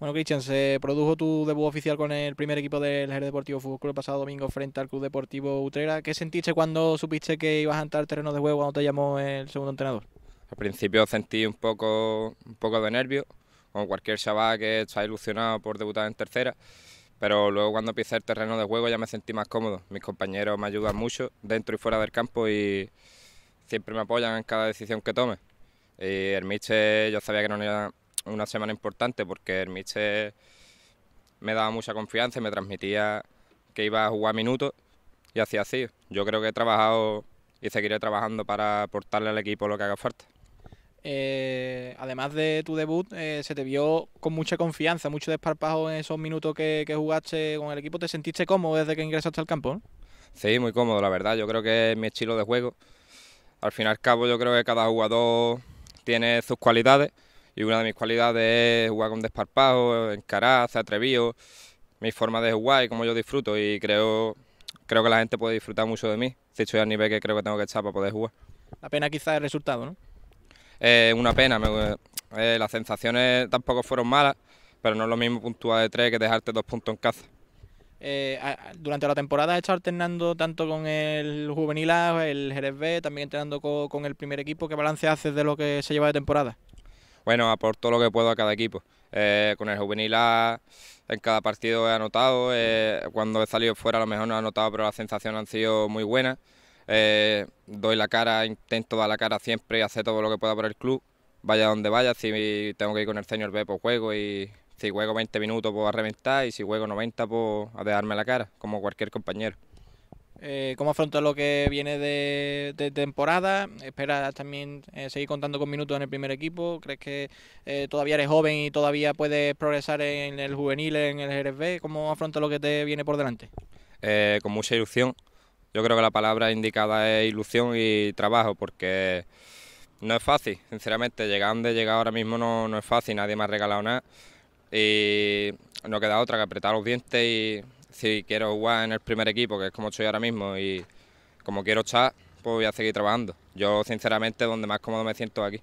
Bueno, Cristian, se produjo tu debut oficial con el primer equipo del Jerez Deportivo Fútbol Club el pasado domingo frente al Club Deportivo Utrera. ¿Qué sentiste cuando supiste que ibas a entrar terreno de juego cuando te llamó el segundo entrenador? Al principio sentí un poco, un poco de nervio, como cualquier chaval que está ilusionado por debutar en tercera, pero luego cuando pisé el terreno de juego ya me sentí más cómodo. Mis compañeros me ayudan mucho dentro y fuera del campo y siempre me apoyan en cada decisión que tome. Y el míster yo sabía que no, era una semana importante porque el míster me daba mucha confianza y me transmitía que iba a jugar minutos y hacía así. Yo creo que he trabajado y seguiré trabajando para aportarle al equipo lo que haga falta. Eh, además de tu debut, eh, se te vio con mucha confianza, mucho desparpajo en esos minutos que, que, jugaste con el equipo. ¿Te sentiste cómodo desde que ingresaste al campo? Sí, muy cómodo, la verdad. Yo creo que es mi estilo de juego. Al fin y al cabo, yo creo que cada jugador tiene sus cualidades y una de mis cualidades es jugar con desparpajo, encarar, ser atrevido, mi forma de jugar y como yo disfruto y creo, creo que la gente puede disfrutar mucho de mí, si estoy al nivel que creo que tengo que estar para poder jugar. La pena quizás el resultado, ¿no? una pena, eh, las sensaciones tampoco fueron malas, pero no es lo mismo puntuar de tres que dejarte dos puntos en casa. Eh, durante la temporada he estado alternando tanto con el Juvenil A, el Jerez B, también entrenando con el primer equipo. ¿Qué balance haces de lo que se lleva de temporada? bueno, aporto lo que puedo a cada equipo. Eh, con el juvenil A en cada partido he anotado, eh, cuando he salido fuera a lo mejor no he anotado, pero las sensaciones han sido muy buenas. Eh, doy la cara, intento dar la cara siempre y hacer todo lo que pueda por el club, vaya donde vaya, si tengo que ir con el señor B, pues juego y si juego 20 minutos, pues a reventar y si juego 90, pues a dejarme la cara, como cualquier compañero eh, cómo afronta lo que viene de, temporada. Esperas también eh, seguir contando con minutos en el primer equipo. ¿Crees que eh, todavía eres joven y todavía puedes progresar en el juvenil, en el GRB? ¿Cómo afronta lo que te viene por delante? Eh, con mucha ilusión. Yo creo que la palabra indicada es ilusión y trabajo, porque no es fácil, sinceramente. Llegar donde llega ahora mismo no, no es fácil, nadie me ha regalado nada. Y no queda otra que apretar los dientes y si quiero jugar en el primer equipo, que es como estoy ahora mismo, y como quiero estar, pues voy a seguir trabajando. Yo, sinceramente, donde más cómodo me siento aquí.